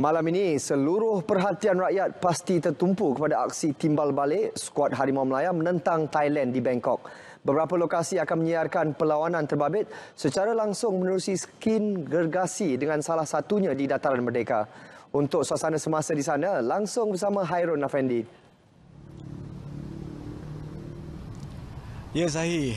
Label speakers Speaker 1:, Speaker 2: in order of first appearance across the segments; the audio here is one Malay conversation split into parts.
Speaker 1: Malam ini, seluruh perhatian rakyat pasti tertumpu kepada aksi timbal balik skuad Harimau Melaya menentang Thailand di Bangkok. Beberapa lokasi akan menyiarkan perlawanan terbabit secara langsung menerusi skin gergasi dengan salah satunya di Dataran Merdeka. Untuk suasana semasa di sana, langsung bersama Hairun Afendi. Ya, Zahir.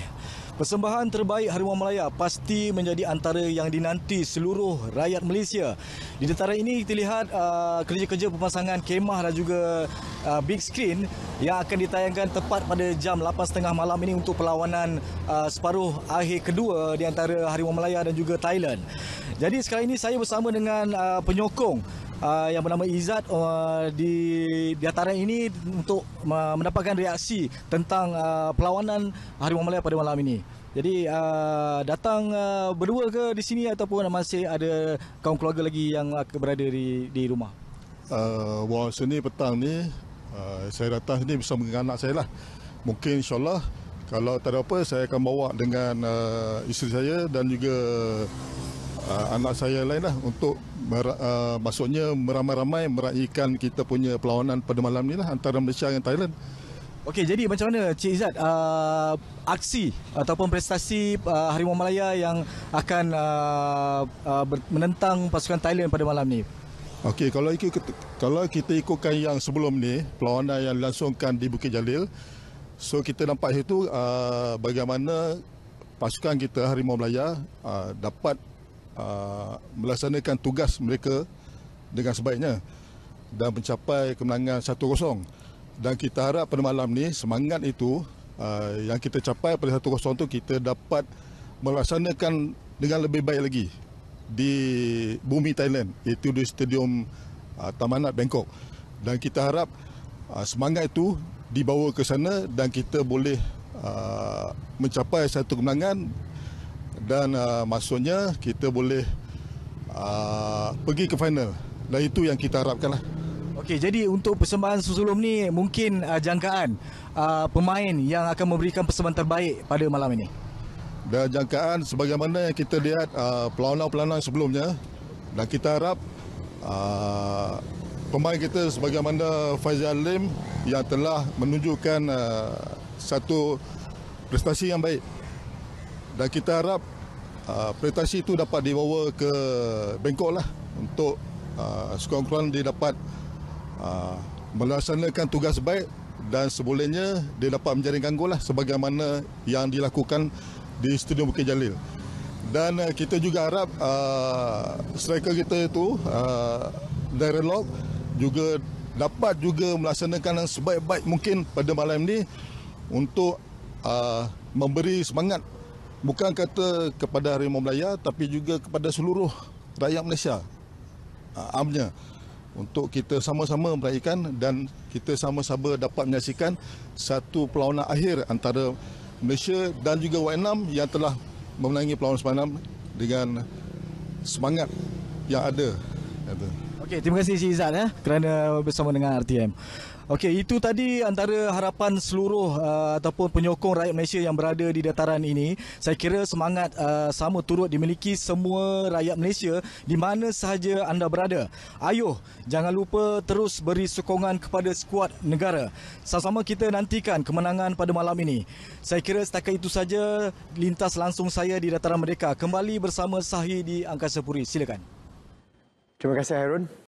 Speaker 1: Persembahan terbaik Harimau Malaya pasti menjadi antara yang dinanti seluruh rakyat Malaysia. Di detara ini kita lihat uh, kerja-kerja pemasangan kemah dan juga uh, big screen yang akan ditayangkan tepat pada jam 8.30 malam ini untuk perlawanan uh, separuh akhir kedua di antara Harimau Malaya dan juga Thailand. Jadi sekarang ini saya bersama dengan uh, penyokong uh, yang bernama Izzat uh, di dataran ini untuk uh, mendapatkan reaksi tentang uh, perlawanan Harimau Malaya pada malam ini. Jadi uh, datang uh, berdua ke di sini ataupun masih ada kaum keluarga lagi yang berada di, di rumah?
Speaker 2: Uh, Wah, sini petang ni uh, saya datang sini bersama dengan anak saya lah. Mungkin insyaAllah kalau tak ada apa saya akan bawa dengan uh, isteri saya dan juga uh, anak saya lainlah untuk mer- uh, maksudnya meramai-ramai meraihkan kita punya perlawanan pada malam ni lah antara Malaysia dan Thailand.
Speaker 1: Okey, jadi macam mana Cik Izzat, uh, aksi ataupun prestasi uh, Harimau Malaya yang akan uh, uh, ber- menentang pasukan Thailand pada malam ni?
Speaker 2: Okey, kalau ikut kalau kita ikutkan yang sebelum ni, perlawanan yang dilangsungkan di Bukit Jalil, so kita nampak itu uh, bagaimana pasukan kita Harimau Malaya uh, dapat Uh, melaksanakan tugas mereka dengan sebaiknya dan mencapai kemenangan 1-0. Dan kita harap pada malam ni semangat itu uh, yang kita capai pada 1-0 tu kita dapat melaksanakan dengan lebih baik lagi di bumi Thailand iaitu di stadium aa, uh, Tamanat Bangkok. Dan kita harap semangat itu dibawa ke sana dan kita boleh mencapai satu kemenangan dan uh, maksudnya kita boleh uh, pergi ke final
Speaker 1: dan itu yang kita harapkan lah. Okay, jadi untuk persembahan sebelum ni mungkin uh, jangkaan uh, pemain yang akan memberikan persembahan terbaik pada malam ini. Dan jangkaan
Speaker 2: sebagaimana yang kita lihat uh, pelawanan-pelawanan sebelumnya dan kita harap uh, pemain kita sebagaimana Faizal Lim yang telah menunjukkan uh, satu prestasi yang baik dan kita harap uh, prestasi itu dapat dibawa ke Bangkok lah untuk uh, sekurang-kurang dia dapat uh, melaksanakan tugas baik dan sebolehnya dia dapat menjaringkan gol lah sebagaimana yang dilakukan di Stadium Bukit Jalil. Dan uh, kita juga harap uh, striker kita itu uh, Darren Lock juga dapat juga melaksanakan yang sebaik-baik mungkin pada malam ini untuk uh, memberi semangat bukan kata kepada Harimau Melaya tapi juga kepada seluruh rakyat Malaysia ha, amnya untuk kita sama-sama meraihkan dan kita sama-sama dapat menyaksikan satu perlawanan akhir antara Malaysia dan juga Vietnam yang telah memenangi
Speaker 1: perlawanan semalam dengan semangat yang ada. Okey, terima kasih Cik Izzat eh, kerana bersama dengan RTM. Okey, itu tadi antara harapan seluruh uh, ataupun penyokong rakyat Malaysia yang berada di dataran ini. Saya kira semangat uh, sama turut dimiliki semua rakyat Malaysia di mana sahaja anda berada. Ayuh, jangan lupa terus beri sokongan kepada skuad negara. Sama-sama kita nantikan kemenangan pada malam ini. Saya kira setakat itu saja lintas langsung saya di dataran mereka. Kembali bersama Sahih di Angkasa Puri. Silakan. Terima kasih, Harun.